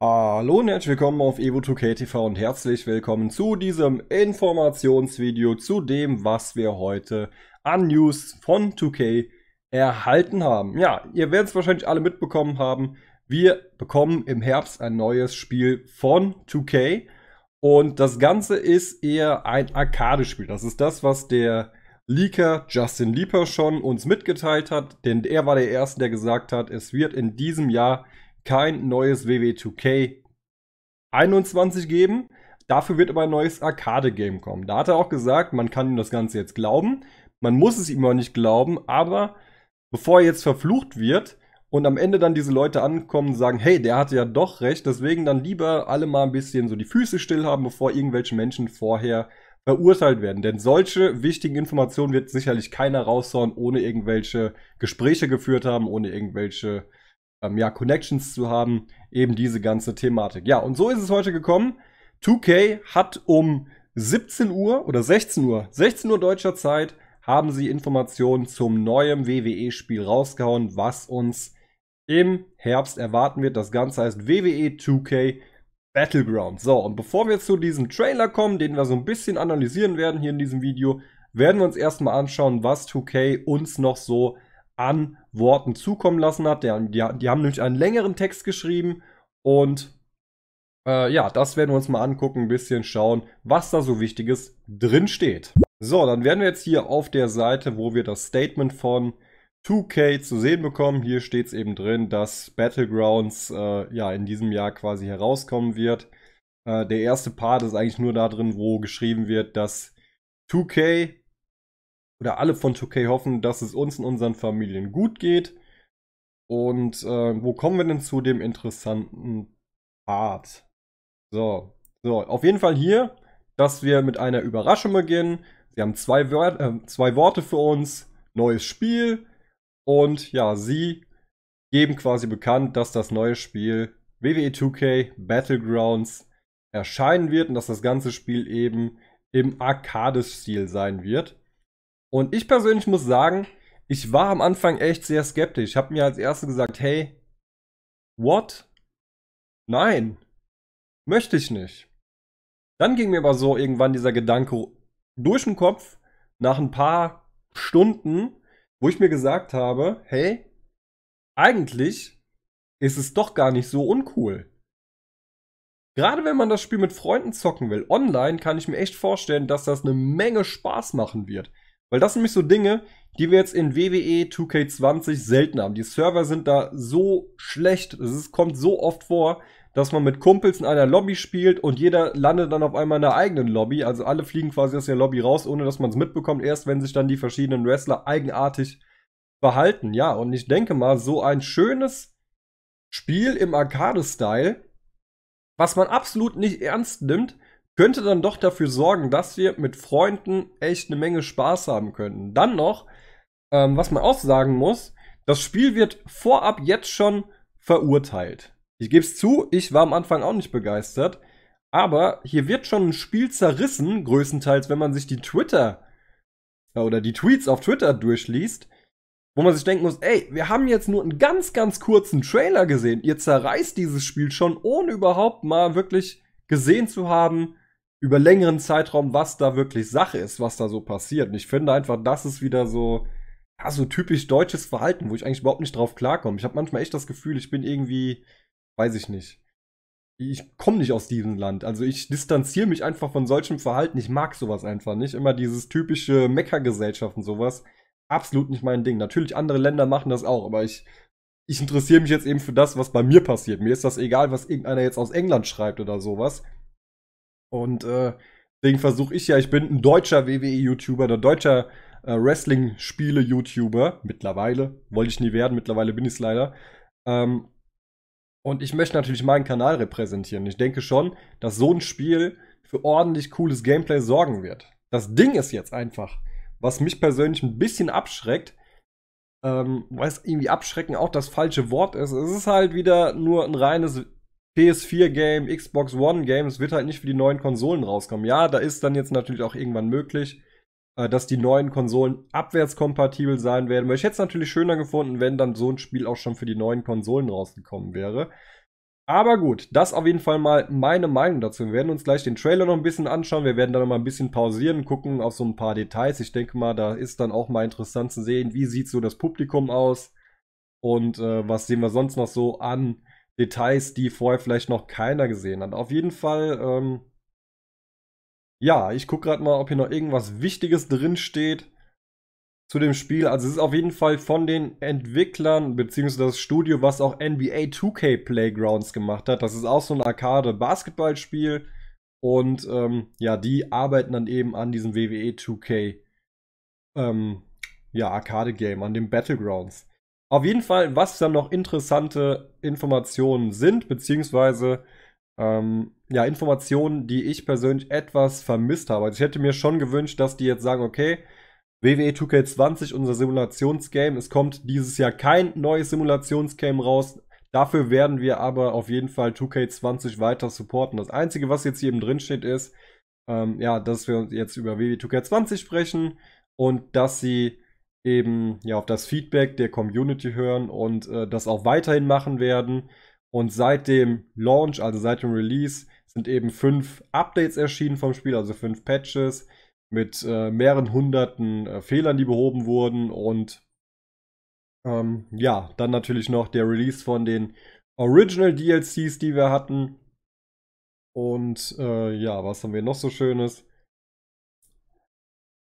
Hallo und herzlich willkommen auf Evo2K TV und herzlich willkommen zu diesem Informationsvideo zu dem, was wir heute an News von 2K erhalten haben. Ja, ihr werdet es wahrscheinlich alle mitbekommen haben. Wir bekommen im Herbst ein neues Spiel von 2K und das Ganze ist eher ein Arcade-Spiel. Das ist das, was der Leaker Justin Lieper schon uns mitgeteilt hat, denn er war der Erste, der gesagt hat, es wird in diesem Jahr kein neues WW2K 21 geben. Dafür wird aber ein neues Arcade-Game kommen. Da hat er auch gesagt, man kann ihm das Ganze jetzt glauben. Man muss es ihm auch nicht glauben, aber bevor er jetzt verflucht wird und am Ende dann diese Leute ankommen und sagen, hey, der hatte ja doch recht, deswegen dann lieber alle mal ein bisschen so die Füße still haben, bevor irgendwelche Menschen vorher verurteilt werden. Denn solche wichtigen Informationen wird sicherlich keiner raushauen, ohne irgendwelche Gespräche geführt haben, ohne irgendwelche ähm, ja, Connections zu haben, eben diese ganze Thematik. Ja, und so ist es heute gekommen. 2K hat um 17 Uhr oder 16 Uhr, 16 Uhr deutscher Zeit, haben sie Informationen zum neuen WWE-Spiel rausgehauen, was uns im Herbst erwarten wird. Das Ganze heißt WWE 2K Battleground. So, und bevor wir zu diesem Trailer kommen, den wir so ein bisschen analysieren werden hier in diesem Video, werden wir uns erstmal anschauen, was 2K uns noch so an Worten zukommen lassen hat. Der, die, die haben nämlich einen längeren Text geschrieben und äh, ja, das werden wir uns mal angucken, ein bisschen schauen, was da so Wichtiges drin steht. So, dann werden wir jetzt hier auf der Seite, wo wir das Statement von 2K zu sehen bekommen. Hier steht es eben drin, dass Battlegrounds äh, ja in diesem Jahr quasi herauskommen wird. Äh, der erste Part ist eigentlich nur da drin, wo geschrieben wird, dass 2K oder alle von 2K hoffen, dass es uns in unseren Familien gut geht. Und äh, wo kommen wir denn zu dem interessanten Part? So, so, auf jeden Fall hier, dass wir mit einer Überraschung beginnen. Sie haben zwei, Wör äh, zwei Worte für uns, neues Spiel und ja, sie geben quasi bekannt, dass das neue Spiel WWE 2K Battlegrounds erscheinen wird und dass das ganze Spiel eben im Arcade-Stil sein wird. Und ich persönlich muss sagen, ich war am Anfang echt sehr skeptisch. Ich habe mir als erstes gesagt, hey, what? Nein, möchte ich nicht. Dann ging mir aber so irgendwann dieser Gedanke durch den Kopf nach ein paar Stunden, wo ich mir gesagt habe, hey, eigentlich ist es doch gar nicht so uncool. Gerade wenn man das Spiel mit Freunden zocken will, online kann ich mir echt vorstellen, dass das eine Menge Spaß machen wird. Weil das sind nämlich so Dinge, die wir jetzt in WWE 2K20 selten haben. Die Server sind da so schlecht, es kommt so oft vor, dass man mit Kumpels in einer Lobby spielt und jeder landet dann auf einmal in einer eigenen Lobby. Also alle fliegen quasi aus der Lobby raus, ohne dass man es mitbekommt, erst wenn sich dann die verschiedenen Wrestler eigenartig verhalten. Ja, und ich denke mal, so ein schönes Spiel im Arcade-Style, was man absolut nicht ernst nimmt, könnte dann doch dafür sorgen, dass wir mit Freunden echt eine Menge Spaß haben könnten. Dann noch, ähm, was man auch sagen muss, das Spiel wird vorab jetzt schon verurteilt. Ich gebe es zu, ich war am Anfang auch nicht begeistert, aber hier wird schon ein Spiel zerrissen, größtenteils, wenn man sich die Twitter äh, oder die Tweets auf Twitter durchliest, wo man sich denken muss, ey, wir haben jetzt nur einen ganz, ganz kurzen Trailer gesehen. Ihr zerreißt dieses Spiel schon, ohne überhaupt mal wirklich gesehen zu haben, über längeren Zeitraum, was da wirklich Sache ist, was da so passiert. Und ich finde einfach, das ist wieder so, ja, so typisch deutsches Verhalten, wo ich eigentlich überhaupt nicht drauf klarkomme. Ich habe manchmal echt das Gefühl, ich bin irgendwie, weiß ich nicht. Ich komme nicht aus diesem Land. Also ich distanziere mich einfach von solchem Verhalten. Ich mag sowas einfach nicht. Immer dieses typische Meckergesellschaft und sowas. Absolut nicht mein Ding. Natürlich, andere Länder machen das auch, aber ich ich interessiere mich jetzt eben für das, was bei mir passiert. Mir ist das egal, was irgendeiner jetzt aus England schreibt oder sowas. Und äh, deswegen versuche ich ja, ich bin ein deutscher WWE-YouTuber, ein deutscher äh, Wrestling-Spiele-YouTuber. Mittlerweile. Wollte ich nie werden, mittlerweile bin ich es leider. Ähm, und ich möchte natürlich meinen Kanal repräsentieren. Ich denke schon, dass so ein Spiel für ordentlich cooles Gameplay sorgen wird. Das Ding ist jetzt einfach, was mich persönlich ein bisschen abschreckt, ähm, weil es irgendwie abschrecken auch das falsche Wort ist. Es ist halt wieder nur ein reines PS4-Game, Xbox One-Game, es wird halt nicht für die neuen Konsolen rauskommen. Ja, da ist dann jetzt natürlich auch irgendwann möglich, äh, dass die neuen Konsolen abwärtskompatibel sein werden. Weil ich hätte es natürlich schöner gefunden, wenn dann so ein Spiel auch schon für die neuen Konsolen rausgekommen wäre. Aber gut, das auf jeden Fall mal meine Meinung dazu. Wir werden uns gleich den Trailer noch ein bisschen anschauen. Wir werden dann noch mal ein bisschen pausieren, gucken auf so ein paar Details. Ich denke mal, da ist dann auch mal interessant zu sehen, wie sieht so das Publikum aus und äh, was sehen wir sonst noch so an Details, die vorher vielleicht noch keiner gesehen hat. Auf jeden Fall, ähm, ja, ich gucke gerade mal, ob hier noch irgendwas Wichtiges drin steht zu dem Spiel. Also es ist auf jeden Fall von den Entwicklern beziehungsweise das Studio, was auch NBA 2K Playgrounds gemacht hat. Das ist auch so ein Arcade-Basketballspiel. Und ähm, ja, die arbeiten dann eben an diesem WWE 2K ähm, ja, Arcade-Game, an dem Battlegrounds. Auf jeden Fall, was dann noch interessante Informationen sind, beziehungsweise ähm, ja, Informationen, die ich persönlich etwas vermisst habe. Also ich hätte mir schon gewünscht, dass die jetzt sagen, okay, WWE e 2K20, unser Simulationsgame, es kommt dieses Jahr kein neues Simulationsgame raus. Dafür werden wir aber auf jeden Fall 2K20 weiter supporten. Das Einzige, was jetzt hier eben drin steht, ist, ähm, ja, dass wir jetzt über WWE e 2K20 sprechen und dass sie eben ja auf das Feedback der Community hören und äh, das auch weiterhin machen werden. Und seit dem Launch, also seit dem Release, sind eben fünf Updates erschienen vom Spiel, also fünf Patches mit äh, mehreren hunderten äh, Fehlern, die behoben wurden. Und ähm, ja, dann natürlich noch der Release von den Original DLCs, die wir hatten. Und äh, ja, was haben wir noch so Schönes?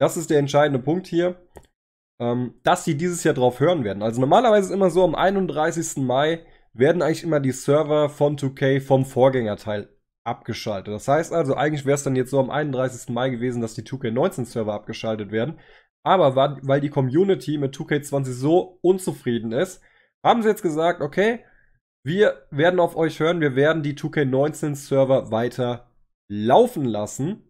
Das ist der entscheidende Punkt hier ähm, dass sie dieses Jahr drauf hören werden. Also normalerweise ist immer so, am 31. Mai werden eigentlich immer die Server von 2K vom Vorgängerteil abgeschaltet. Das heißt also, eigentlich wäre es dann jetzt so am 31. Mai gewesen, dass die 2K19-Server abgeschaltet werden. Aber weil die Community mit 2K20 so unzufrieden ist, haben sie jetzt gesagt, okay, wir werden auf euch hören, wir werden die 2K19-Server weiter laufen lassen.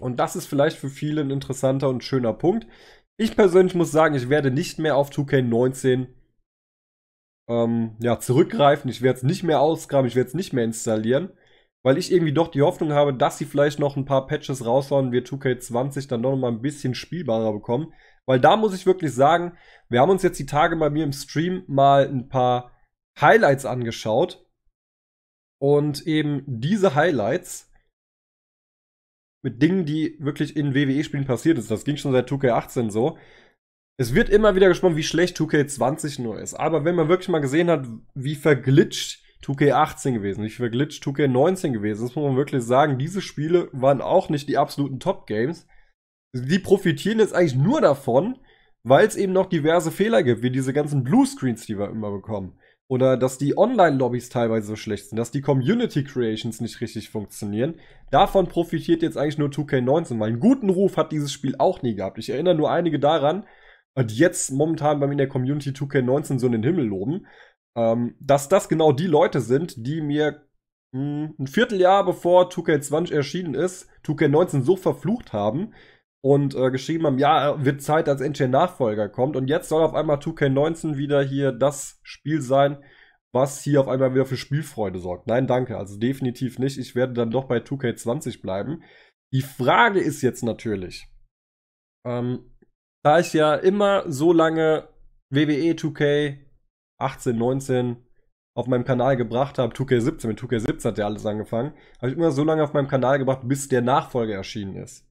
Und das ist vielleicht für viele ein interessanter und schöner Punkt, ich persönlich muss sagen, ich werde nicht mehr auf 2K19 ähm, ja, zurückgreifen. Ich werde es nicht mehr ausgraben, ich werde es nicht mehr installieren. Weil ich irgendwie doch die Hoffnung habe, dass sie vielleicht noch ein paar Patches raushauen, und wir 2K20 dann doch nochmal ein bisschen spielbarer bekommen. Weil da muss ich wirklich sagen, wir haben uns jetzt die Tage bei mir im Stream mal ein paar Highlights angeschaut. Und eben diese Highlights mit Dingen, die wirklich in WWE-Spielen passiert ist. Das ging schon seit 2K18 so. Es wird immer wieder gesprochen, wie schlecht 2K20 nur ist. Aber wenn man wirklich mal gesehen hat, wie verglitscht 2K18 gewesen, wie verglitscht 2K19 gewesen ist, muss man wirklich sagen, diese Spiele waren auch nicht die absoluten Top-Games. Die profitieren jetzt eigentlich nur davon, weil es eben noch diverse Fehler gibt, wie diese ganzen Bluescreens, die wir immer bekommen. Oder dass die Online-Lobbys teilweise so schlecht sind, dass die Community-Creations nicht richtig funktionieren. Davon profitiert jetzt eigentlich nur 2K19, weil einen guten Ruf hat dieses Spiel auch nie gehabt. Ich erinnere nur einige daran, die jetzt momentan bei mir in der Community 2K19 so in den Himmel loben, ähm, dass das genau die Leute sind, die mir mh, hm, ein Vierteljahr bevor 2K20 erschienen ist, 2K19 so verflucht haben, und äh, geschrieben haben, ja, wird Zeit, dass endlich ein Nachfolger kommt. Und jetzt soll auf einmal 2K19 wieder hier das Spiel sein, was hier auf einmal wieder für Spielfreude sorgt. Nein, danke, also definitiv nicht. Ich werde dann doch bei 2K20 bleiben. Die Frage ist jetzt natürlich, ähm, da ich ja immer so lange WWE 2K 18, 19 auf meinem Kanal gebracht habe, 2K17, mit 2K17 hat ja alles angefangen, habe ich immer so lange auf meinem Kanal gebracht, bis der Nachfolger erschienen ist.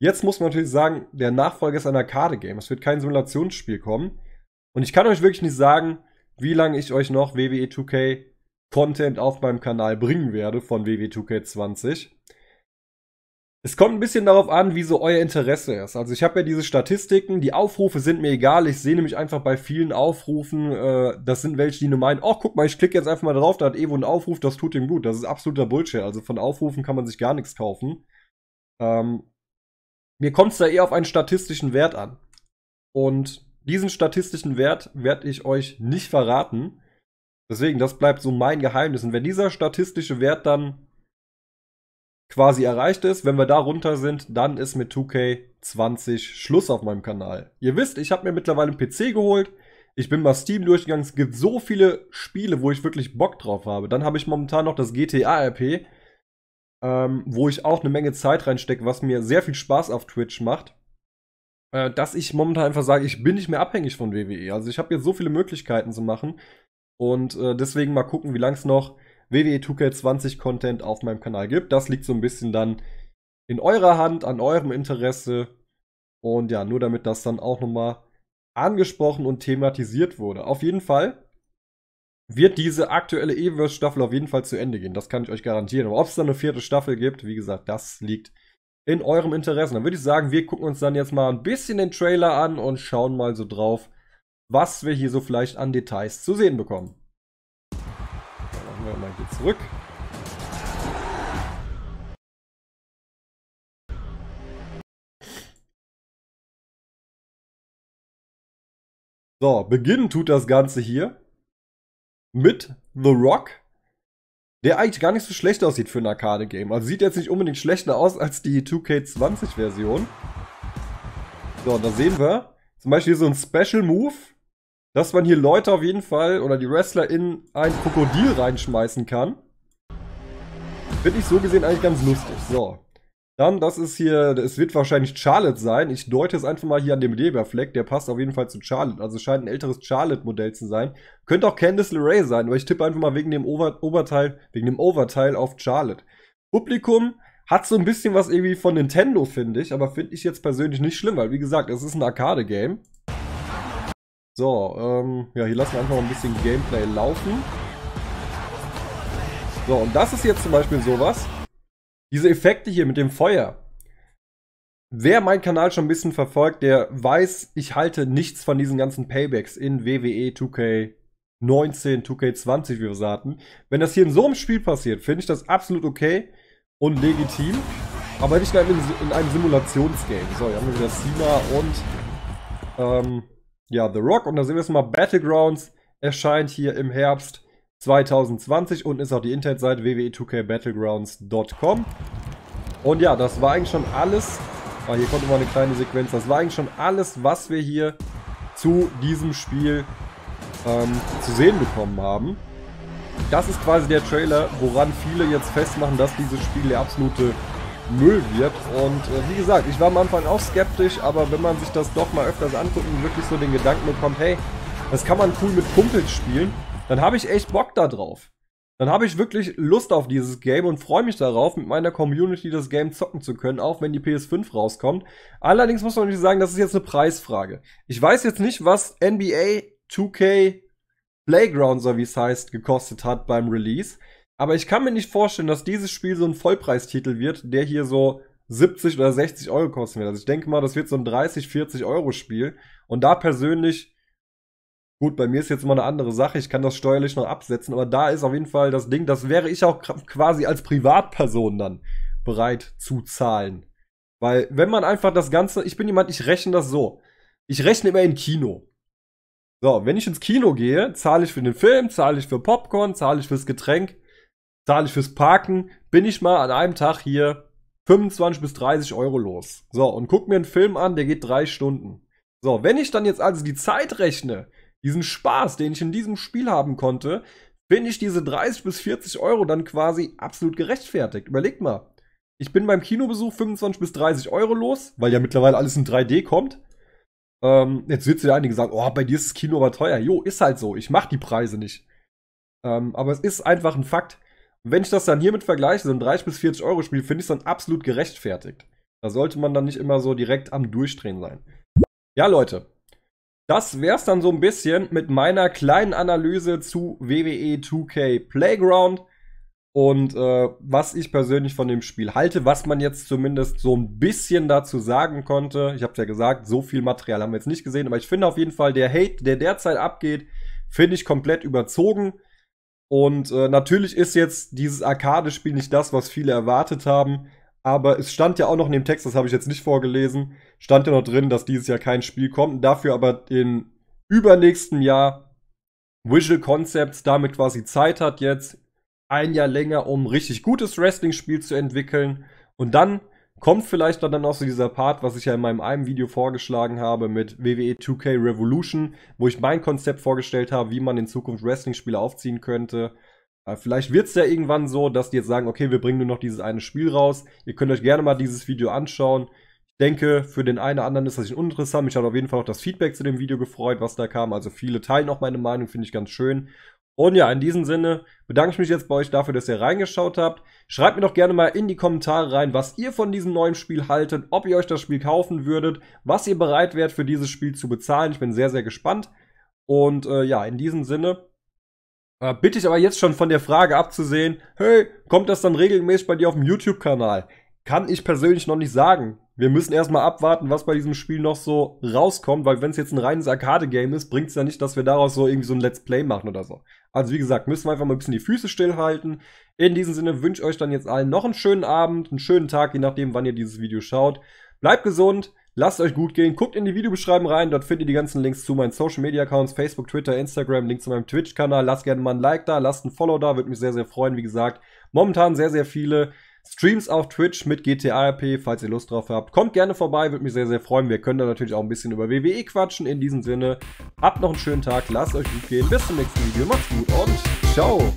Jetzt muss man natürlich sagen, der Nachfolger ist ein Arcade-Game. Es wird kein Simulationsspiel kommen. Und ich kann euch wirklich nicht sagen, wie lange ich euch noch WWE 2K Content auf meinem Kanal bringen werde von WWE 2K20. Es kommt ein bisschen darauf an, wie so euer Interesse ist. Also ich habe ja diese Statistiken, die Aufrufe sind mir egal. Ich sehe nämlich einfach bei vielen Aufrufen, äh, das sind welche, die nur meinen, ach oh, guck mal, ich klicke jetzt einfach mal drauf, da hat Evo einen Aufruf, das tut ihm gut. Das ist absoluter Bullshit. Also von Aufrufen kann man sich gar nichts kaufen. Ähm, mir kommt es da eher auf einen statistischen Wert an. Und diesen statistischen Wert werde ich euch nicht verraten. Deswegen, das bleibt so mein Geheimnis. Und wenn dieser statistische Wert dann quasi erreicht ist, wenn wir da runter sind, dann ist mit 2K20 Schluss auf meinem Kanal. Ihr wisst, ich habe mir mittlerweile einen PC geholt. Ich bin mal Steam durchgegangen. Es gibt so viele Spiele, wo ich wirklich Bock drauf habe. Dann habe ich momentan noch das GTA RP ähm, wo ich auch eine Menge Zeit reinstecke, was mir sehr viel Spaß auf Twitch macht, äh, dass ich momentan einfach sage, ich bin nicht mehr abhängig von WWE. Also ich habe jetzt so viele Möglichkeiten zu machen und äh, deswegen mal gucken, wie lang es noch WWE e 2K20 Content auf meinem Kanal gibt. Das liegt so ein bisschen dann in eurer Hand, an eurem Interesse und ja, nur damit das dann auch nochmal angesprochen und thematisiert wurde. Auf jeden Fall wird diese aktuelle e Evers-Staffel auf jeden Fall zu Ende gehen. Das kann ich euch garantieren. Aber ob es dann eine vierte Staffel gibt, wie gesagt, das liegt in eurem Interesse. Dann würde ich sagen, wir gucken uns dann jetzt mal ein bisschen den Trailer an und schauen mal so drauf, was wir hier so vielleicht an Details zu sehen bekommen. Dann machen wir mal hier zurück. So, beginnen tut das Ganze hier mit The Rock, der eigentlich gar nicht so schlecht aussieht für ein Arcade-Game. Also sieht jetzt nicht unbedingt schlechter aus als die 2K20-Version. So, da sehen wir zum Beispiel so ein Special Move, dass man hier Leute auf jeden Fall oder die Wrestler in ein Krokodil reinschmeißen kann. Finde ich so gesehen eigentlich ganz lustig. So, dann, das ist hier, es wird wahrscheinlich Charlotte sein. Ich deute es einfach mal hier an dem Leberfleck. Der passt auf jeden Fall zu Charlotte. Also scheint ein älteres Charlotte-Modell zu sein. Könnte auch Candice LeRae sein, aber ich tippe einfach mal wegen dem Over Oberteil, wegen dem Overteil auf Charlotte. Publikum hat so ein bisschen was irgendwie von Nintendo, finde ich, aber finde ich jetzt persönlich nicht schlimm, weil wie gesagt, es ist ein Arcade-Game. So, ähm, ja, hier lassen wir einfach mal ein bisschen Gameplay laufen. So, und das ist jetzt zum Beispiel sowas. Diese Effekte hier mit dem Feuer. Wer meinen Kanal schon ein bisschen verfolgt, der weiß, ich halte nichts von diesen ganzen Paybacks in WWE 2K 19, 2K20, wie wir es hatten. Wenn das hier in so einem Spiel passiert, finde ich das absolut okay und legitim. Aber nicht in einem, in einem Simulationsgame. So, hier haben wir wieder Cena und ähm, ja, The Rock. Und da sehen wir es mal, Battlegrounds erscheint hier im Herbst. 2020. Unten ist auch die Internetseite www2 e kbattlegroundscom Und ja, das war eigentlich schon alles. Ah, hier kommt immer eine kleine Sequenz. Das war eigentlich schon alles, was wir hier zu diesem Spiel ähm, zu sehen bekommen haben. Das ist quasi der Trailer, woran viele jetzt festmachen, dass dieses Spiel der absolute Müll wird. Und äh, wie gesagt, ich war am Anfang auch skeptisch, aber wenn man sich das doch mal öfters anguckt und wirklich so den Gedanken bekommt, hey, das kann man cool mit Kumpels spielen, dann habe ich echt Bock da drauf. Dann habe ich wirklich Lust auf dieses Game und freue mich darauf, mit meiner Community das Game zocken zu können, auch wenn die PS5 rauskommt. Allerdings muss man nicht sagen, das ist jetzt eine Preisfrage. Ich weiß jetzt nicht, was NBA 2K Playground, so wie es heißt, gekostet hat beim Release. Aber ich kann mir nicht vorstellen, dass dieses Spiel so ein Vollpreistitel wird, der hier so 70 oder 60 Euro kosten wird. Also ich denke mal, das wird so ein 30, 40 Euro Spiel. Und da persönlich Gut, bei mir ist jetzt immer eine andere Sache. Ich kann das steuerlich noch absetzen, aber da ist auf jeden Fall das Ding, das wäre ich auch quasi als Privatperson dann bereit zu zahlen. Weil, wenn man einfach das Ganze, ich bin jemand, ich rechne das so. Ich rechne immer in Kino. So, wenn ich ins Kino gehe, zahle ich für den Film, zahle ich für Popcorn, zahle ich fürs Getränk, zahle ich fürs Parken, bin ich mal an einem Tag hier 25 bis 30 Euro los. So, und guck mir einen Film an, der geht drei Stunden. So, wenn ich dann jetzt also die Zeit rechne, diesen Spaß, den ich in diesem Spiel haben konnte, finde ich diese 30 bis 40 Euro dann quasi absolut gerechtfertigt. Überlegt mal. Ich bin beim Kinobesuch 25 bis 30 Euro los, weil ja mittlerweile alles in 3D kommt. Ähm, jetzt wird ja einige sagen, oh, bei dir ist das Kino aber teuer. Jo, ist halt so. Ich mach die Preise nicht. Ähm, aber es ist einfach ein Fakt. wenn ich das dann hiermit vergleiche, so ein 30 bis 40 Euro Spiel, finde ich es dann absolut gerechtfertigt. Da sollte man dann nicht immer so direkt am Durchdrehen sein. Ja, Leute, das wär's dann so ein bisschen mit meiner kleinen Analyse zu WWE 2K Playground und äh, was ich persönlich von dem Spiel halte, was man jetzt zumindest so ein bisschen dazu sagen konnte. Ich habe ja gesagt, so viel Material haben wir jetzt nicht gesehen, aber ich finde auf jeden Fall der Hate, der derzeit abgeht, finde ich komplett überzogen. Und äh, natürlich ist jetzt dieses Arcade-Spiel nicht das, was viele erwartet haben. Aber es stand ja auch noch in dem Text, das habe ich jetzt nicht vorgelesen, stand ja noch drin, dass dieses Jahr kein Spiel kommt. Dafür aber im übernächsten Jahr Visual Concepts damit quasi Zeit hat jetzt, ein Jahr länger, um richtig gutes Wrestling-Spiel zu entwickeln. Und dann kommt vielleicht dann auch so dieser Part, was ich ja in meinem einen Video vorgeschlagen habe mit WWE 2K Revolution, wo ich mein Konzept vorgestellt habe, wie man in Zukunft Wrestling-Spiele aufziehen könnte. Äh, vielleicht wird es ja irgendwann so, dass die jetzt sagen, okay, wir bringen nur noch dieses eine Spiel raus. Ihr könnt euch gerne mal dieses Video anschauen. Ich denke, für den einen oder anderen ist das nicht uninteressant. Mich hat auf jeden Fall auch das Feedback zu dem Video gefreut, was da kam. Also viele teilen auch meine Meinung, finde ich ganz schön. Und ja, in diesem Sinne bedanke ich mich jetzt bei euch dafür, dass ihr reingeschaut habt. Schreibt mir doch gerne mal in die Kommentare rein, was ihr von diesem neuen Spiel haltet, ob ihr euch das Spiel kaufen würdet, was ihr bereit wärt, für dieses Spiel zu bezahlen. Ich bin sehr, sehr gespannt. Und äh, ja, in diesem Sinne äh, bitte ich aber jetzt schon von der Frage abzusehen, hey, kommt das dann regelmäßig bei dir auf dem YouTube-Kanal? Kann ich persönlich noch nicht sagen. Wir müssen erstmal abwarten, was bei diesem Spiel noch so rauskommt, weil wenn es jetzt ein reines Arcade-Game ist, bringt es ja nicht, dass wir daraus so irgendwie so ein Let's Play machen oder so. Also wie gesagt, müssen wir einfach mal ein bisschen die Füße stillhalten. In diesem Sinne wünsche ich euch dann jetzt allen noch einen schönen Abend, einen schönen Tag, je nachdem, wann ihr dieses Video schaut. Bleibt gesund, Lasst euch gut gehen. Guckt in die Videobeschreibung rein. Dort findet ihr die ganzen Links zu meinen Social Media Accounts, Facebook, Twitter, Instagram, Link zu meinem Twitch-Kanal. Lasst gerne mal ein Like da, lasst ein Follow da. Würde mich sehr, sehr freuen. Wie gesagt, momentan sehr, sehr viele Streams auf Twitch mit GTA RP, falls ihr Lust drauf habt. Kommt gerne vorbei, würde mich sehr, sehr freuen. Wir können da natürlich auch ein bisschen über WWE quatschen. In diesem Sinne, habt noch einen schönen Tag, lasst euch gut gehen. Bis zum nächsten Video, macht's gut und ciao.